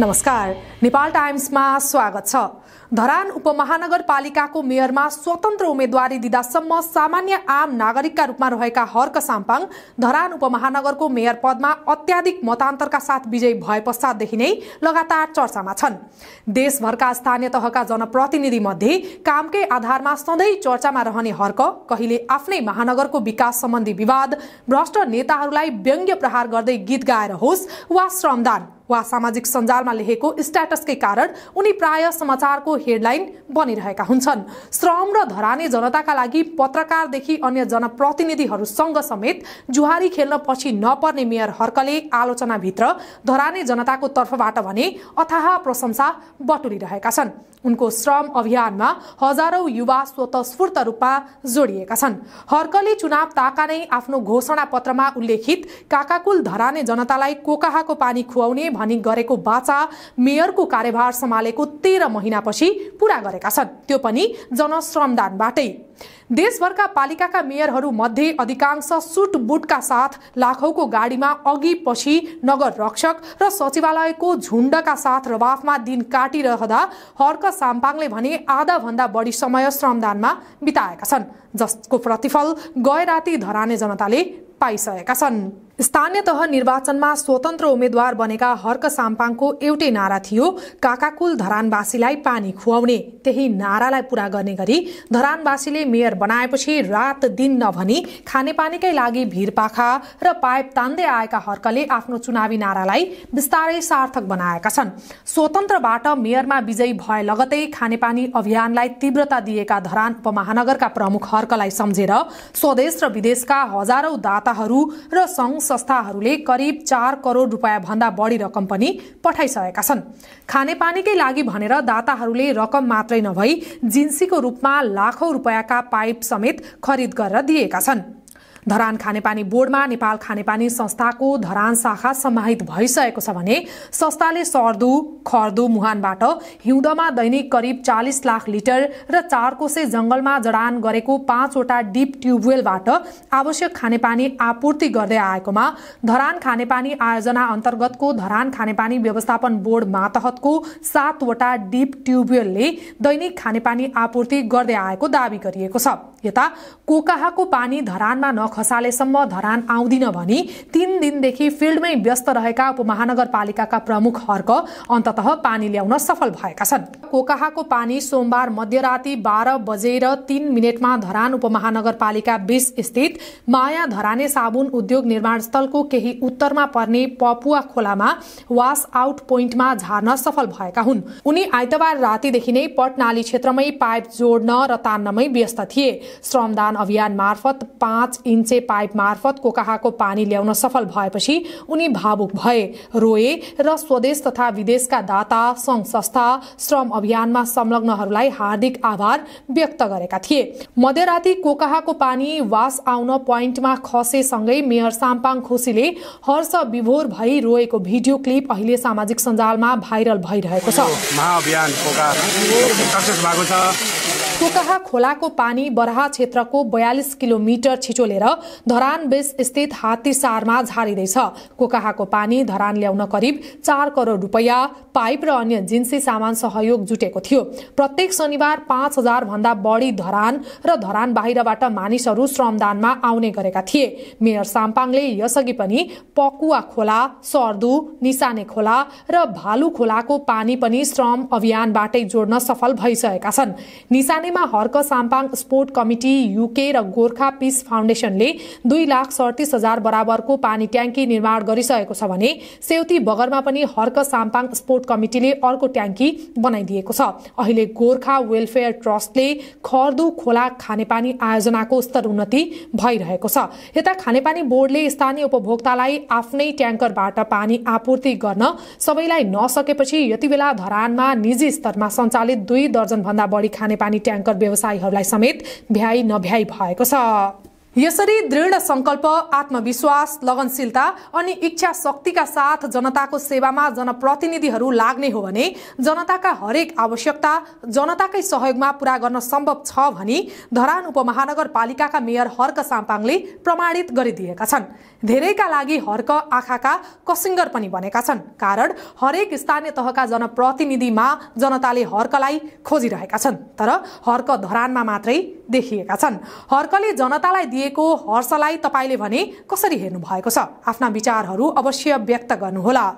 नमस्कार नेपाल टाइम्समा स्वागत छ धरान उपमहानगरपालिकाको मेयरमा स्वतन्त्र उम्मेद्वारी दिँदासम्म सामान्य आम नागरिकका रूपमा रहेका हर्क साम्पाङ धरान उपमहानगरको मेयर पदमा अत्याधिक मतान्तरका साथ विजयी भए पश्चातदेखि नै लगातार चर्चामा छन् देशभरका स्थानीय तहका जनप्रतिनिधिमध्ये कामकै आधारमा सधैँ चर्चामा रहने हर्क कहिले आफ्नै महानगरको विकास सम्बन्धी विवाद भ्रष्ट नेताहरूलाई व्यङ्ग्य प्रहार गर्दै गीत गाएर होस् वा श्रमदान वा सामाजिक सञ्जालमा लेखेको स्ट्याटसकै कारण उनी प्राय समाचारको हेडलाइन बनिरहेका हुन्छन् श्रम र धराने जनताका लागि पत्रकारदेखि अन्य जनप्रतिनिधिहरूसँग समेत जुहारी खेल्न पछि नपर्ने मेयर हर्कले आलोचनाभित्र धराने जनताको तर्फबाट भने अथाह प्रशंसा बटुलिरहेका छन् उनको श्रम अभियानमा हजारौं युवा स्वतस्फूर्त रूपमा जोडिएका छन् हर्कले चुनाव ताका नै आफ्नो घोषणा पत्रमा उल्लेखित काकाकुल धराने जनतालाई कोकाहाको पानी खुवाउने भनी गरेको बाचा मेयरको कार्यभार सम्हालेको तेह्र महिनापछि पूरा गरेका छन् त्यो पनि जनश्रमदानबाटै देशभरका पालिकाका मेयरहरू मध्ये अधिकांश सुट बुटका साथ लाखौंको गाडीमा अघि पछि नगर रक्षक र सचिवालयको झुण्डका साथ रवाफमा दिन काटिरहँदा हर्क साम्पाङले भने आधाभन्दा बढी समय श्रमदानमा बिताएका छन् जसको प्रतिफल गए राति धराने जनताले पाइसकेका छन् स्थानीय तह निर्वाचनमा स्वतन्त्र उम्मेद्वार बनेका हर्क साम्पाङको एउटै नारा थियो काकाकुल धरानवासीलाई पानी खुवाउने त्यही नारालाई पूरा गर्ने गरी धरानवासीले मेयर बनाएपछि रात दिन नभनी खानेपानीकै लागि भिरपाखा र पाइप तान्दै आएका हर्कले आफ्नो चुनावी नारालाई विस्तारै सार्थक बनाएका छन् स्वतन्त्रबाट मेयरमा विजयी भए लगतै खानेपानी अभियानलाई तीव्रता दिएका धरान उपमहानगरका प्रमुख हर्कलाई सम्झेर स्वदेश र विदेशका हजारौं दाताहरू र संघ संस्थाहरूले करिब चार करोड भन्दा बढी रकम पनि पठाइसकेका छन् खानेपानीकै लागि भनेर दाताहरूले रकम मात्रै नभई जिन्सीको रूपमा लाखौं रुपियाँका पाइप समेत खरिद गरेर दिएका छन् धरान खानेपानी बोर्डमा नेपाल खानेपानी संस्थाको धरान शाखा समाहित भइसकेको छ भने संस्थाले सर्दु खर्दु मुहानबाट हिउँदमा दैनिक करिब चालिस लाख लिटर र चारकोसे जंगलमा जडान गरेको पाँचवटा डिप ट्युबवेलबाट आवश्यक खानेपानी आपूर्ति गर्दै आएकोमा धरान खानेपानी आयोजना अन्तर्गतको धरान खानेपानी व्यवस्थापन बोर्ड मातहतको सातवटा डिप ट्युबवेलले दैनिक खानेपानी आपूर्ति गर्दै आएको दावी गरिएको छ यता कोकाहाको पानी धरानमा नख खसालेसम्म धरान आउँदिन भनी तीन दिनदेखि फिल्डमै व्यस्त रहेका उपमहानगरपालिकाका प्रमुख हर्क अन्तत पानी ल्याउन सफल भएका छन् कोकाहाको पानी सोमबार मध्यराती बाह्र बजेर तीन मिनटमा धरान उपमहानगरपालिका बीस स्थित माया धराने साबुन उद्योग निर्माण स्थलको केही उत्तरमा पर्ने पपुवा खोलामा वास आउट पोइन्टमा झार्न सफल भएका हुन् उनी आइतबार रातिदेखि नै पटनाली क्षेत्रमै पाइप जोड्न र तान्नमै व्यस्त थिए श्रमदान अभियान मार्फत पाँच इन्च मिन्चे पाइप मार्फत कोकाहाको पानी ल्याउन सफल भएपछि उनी भावुक भए रोए र स्वदेश तथा विदेशका दाता संघ संस्था श्रम अभियानमा संलग्नहरूलाई हार्दिक आभार व्यक्त गरेका थिए मध्यराती कोकाहाको पानी वास आउन पोइन्टमा खसेसँगै मेयर साम्पाङ खुसीले हर्ष विभोर भई रोएको भिडियो क्लिप अहिले सामाजिक सञ्जालमा भाइरल भइरहेको छ महाअभियान भएको छ टोकाहा खोलाको पानी बराहा क्षेत्रको बयालिस किलोमिटर छिचोलेर धरान बेस स्थित हात्तीसारमा झारिँदैछ कोकाहाको पानी धरान ल्याउन करिब चार करोड रुपियाँ पाइप र अन्य जिन्सी सामान सहयोग जुटेको थियो प्रत्येक शनिबार पाँच हजार भन्दा बढी धरान र धरान बाहिरबाट मानिसहरू श्रमदानमा आउने गरेका थिए मेयर साम्पाङले यसअघि पनि पकुवा खोला सर्दु निशाने खोला र भालु खोलाको पानी पनि श्रम अभियानबाटै जोड्न सफल भइसकेका छन् निसाने मा Harka Sampang sport committee UK र गोर्खा पीस फाउन्डेसनले दुई लाख सडतिस हजार बराबरको पानी ट्याङ्की निर्माण गरिसकेको छ भने सेउती बगरमा पनि हर्क साम्पाङ स्पोर्ट कमिटीले अर्को ट्याङ्की बनाइदिएको छ अहिले गोर्खा वेलफेयर ट्रस्टले खर्दु खोला खानेपानी आयोजनाको स्तर उन्नति भइरहेको छ यता खानेपानी बोर्डले स्थानीय उपभोक्तालाई आफ्नै ट्याङ्करबाट पानी आपूर्ति गर्न सबैलाई नसकेपछि यति बेला धरानमा निजी स्तरमा सञ्चालित दुई दर्जनभन्दा बढी खानेपानी ट्याङ्क कर व्यवसायीहरूलाई समेत भ्याई नभ्याइ भएको छ यसरी दृढ संकल्प आत्मविश्वास लगनशीलता अनि इच्छा शक्तिका साथ जनताको सेवामा जनप्रतिनिधिहरू लाग्ने हो भने जनताका हरेक आवश्यकता जनताकै सहयोगमा पूरा गर्न सम्भव छ भनी धरान उपमहानगरपालिकाका मेयर हर्क साम्पाङले प्रमाणित गरिदिएका छन् धेरैका लागि हर्क आँखाका कसिङ्गर पनि बनेका छन् कारण हरेक स्थानीय तहका जनप्रतिनिधिमा जनताले हर्कलाई खोजिरहेका छन् तर हर्क धरानमा मात्रै देखिएका छन् हर्कले जनतालाई दिएको हर्षलाई तपाईँले भने कसरी हेर्नु भएको छ आफ्ना विचारहरू अवश्य व्यक्त गर्नुहोला